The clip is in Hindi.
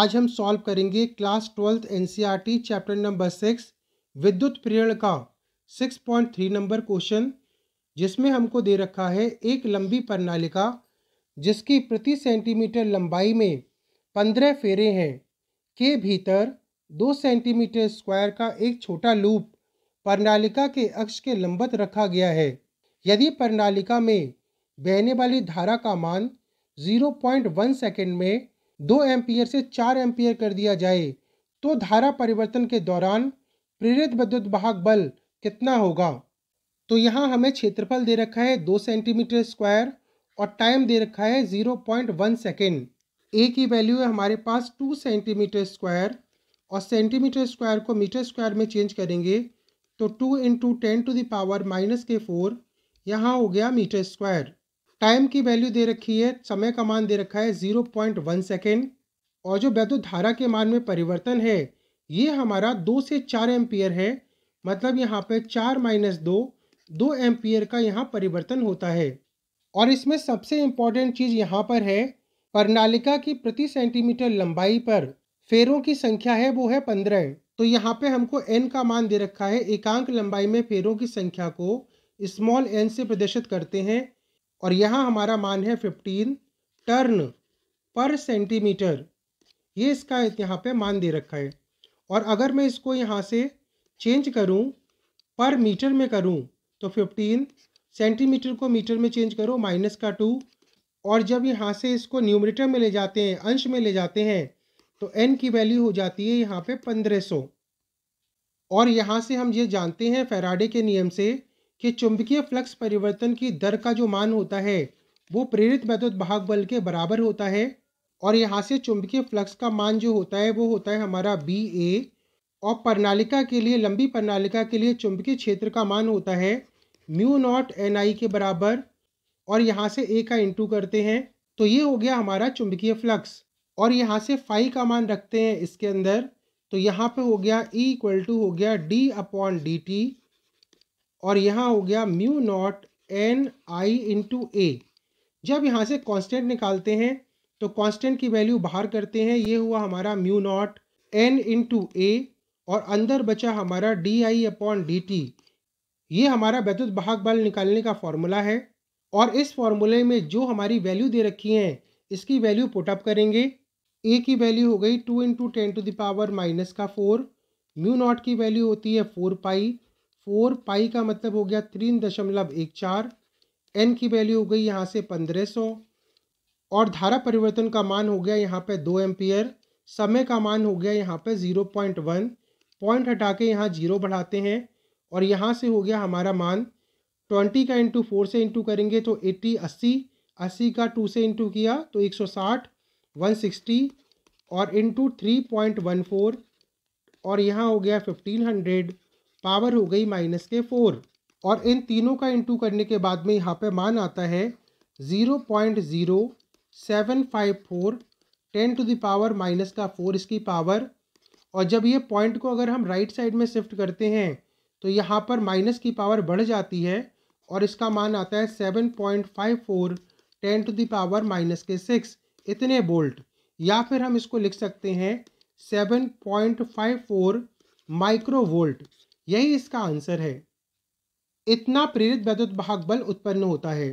आज हम सॉल्व करेंगे class twelfth NCERT chapter number six विद्युत प्रेरण का six point three number question जिसमें हमको दे रखा है एक लंबी प्रणालिका जिसकी प्रति सेंटीमीटर लंबाई में पंद्रह फेरे हैं के भीतर दो सेंटीमीटर स्क्वायर का एक छोटा लूप प्रणालिका के अक्ष के लंबत रखा गया है यदि प्रणालिका में बहने वाली धारा का मान 0.1 सेकंड में दो एम्पियर से चार एम्पियर कर दिया जाए तो धारा परिवर्तन के दौरान प्रेरित विद्युत वाहक बल कितना होगा तो यहाँ हमें क्षेत्रफल दे रखा है दो सेंटीमीटर स्क्वायर और टाइम दे रखा है zero point one second A की वैल्यू है हमारे पास टू सेंटीमीटर स्क्वायर और सेंटीमीटर स्क्वायर को मीटर स्क्वायर में चेंज करेंगे तो two into ten to the power minus के फोर यहाँ हो गया मीटर स्क्वायर टाइम की वैल्यू दे रखी है समय का मान दे रखा है ज़ीरो पॉइंट वन सेकेंड और जो वैद्युत धारा के मान में परिवर्तन है ये हमारा दो से चार एम्पियर है मतलब यहाँ पे चार माइनस दो दो एम्पियर का यहाँ परिवर्तन होता है और इसमें सबसे इम्पॉर्टेंट चीज़ यहाँ पर है प्रणालिका की प्रति सेंटीमीटर लंबाई पर फेरों की संख्या है वो है पंद्रह तो यहाँ पे हमको एन का मान दे रखा है एकांक लंबाई में फेरों की संख्या को स्मॉल एन से प्रदर्शित करते हैं और यहाँ हमारा मान है फिफ्टीन टर्न पर सेंटीमीटर ये इसका यहाँ पे मान दे रखा है और अगर मैं इसको यहाँ से चेंज करूँ पर मीटर में करूँ तो फिफ्टीन सेंटीमीटर को मीटर में चेंज करो माइनस का टू और जब यहाँ से इसको न्यूमरेटर में ले जाते हैं अंश में ले जाते हैं तो एन की वैल्यू हो जाती है यहाँ पे पंद्रह सौ और यहाँ से हम ये जानते हैं फेराडे के नियम से कि चुंबकीय फ्लक्स परिवर्तन की दर का जो मान होता है वो प्रेरित वैद्युत भाग बल के बराबर होता है और यहाँ से चुंबकीय फ्लक्स का मान जो होता है वो होता है हमारा बी ए और प्रणालिका के लिए लंबी प्रणालिका के लिए चुंबकीय क्षेत्र का मान होता है म्यू नॉट एन आई के बराबर और यहाँ से ए का इंटू करते हैं तो ये हो गया हमारा चुंबकीय फ्लक्स और यहाँ से फाइव का मान रखते हैं इसके अंदर तो यहाँ पे हो गया ई इक्वल टू हो गया डी अपॉन डी टी और यहाँ हो गया mu naught N I into A जब यहाँ से कांस्टेंट निकालते हैं तो कांस्टेंट की वैल्यू बाहर करते हैं ये हुआ हमारा mu naught N into A और अंदर बचा हमारा D I upon D T ये हमारा वैद्युत भाग बल निकालने का फॉर्मूला है और इस फॉर्मूले में जो हमारी वैल्यू दे रखी है इसकी वैल्यू पुटअप करेंगे ए की वैल्यू हो गई two into ten to the power minus का फोर म्यू नॉट की वैल्यू होती है फोर पाई फोर पाई का मतलब हो गया तीन दशमलव एक चार एन की वैल्यू हो गई यहाँ से पंद्रह सौ और धारा परिवर्तन का मान हो गया यहाँ पे दो एम्पियर समय का मान हो गया यहाँ पे ज़ीरो पॉइंट वन पॉइंट हटा के यहाँ जीरो बढ़ाते हैं और यहाँ से हो गया हमारा मान ट्वेंटी का इंटू फोर से इंटू करेंगे तो एट्टी अस्सी अस्सी का टू से इंटू किया तो एक सौ साठ वन सिक्सटी और into three point one four और यहाँ हो गया फिफ्टीन हंड्रेड पावर हो गई माइनस के फोर और इन तीनों का इंटू करने के बाद में यहाँ पे मान आता है zero point zero seven five four ten to the power minus का फोर इसकी पावर और जब ये पॉइंट को अगर हम राइट साइड में शिफ्ट करते हैं तो यहाँ पर माइनस की पावर बढ़ जाती है और इसका मान आता है seven point five four ten to the power minus के सिक्स इतने बोल्ट या फिर हम इसको लिख सकते हैं seven point five four micro volt यही इसका आंसर है इतना प्रेरित वैद्युत भाग बल उत्पन्न होता है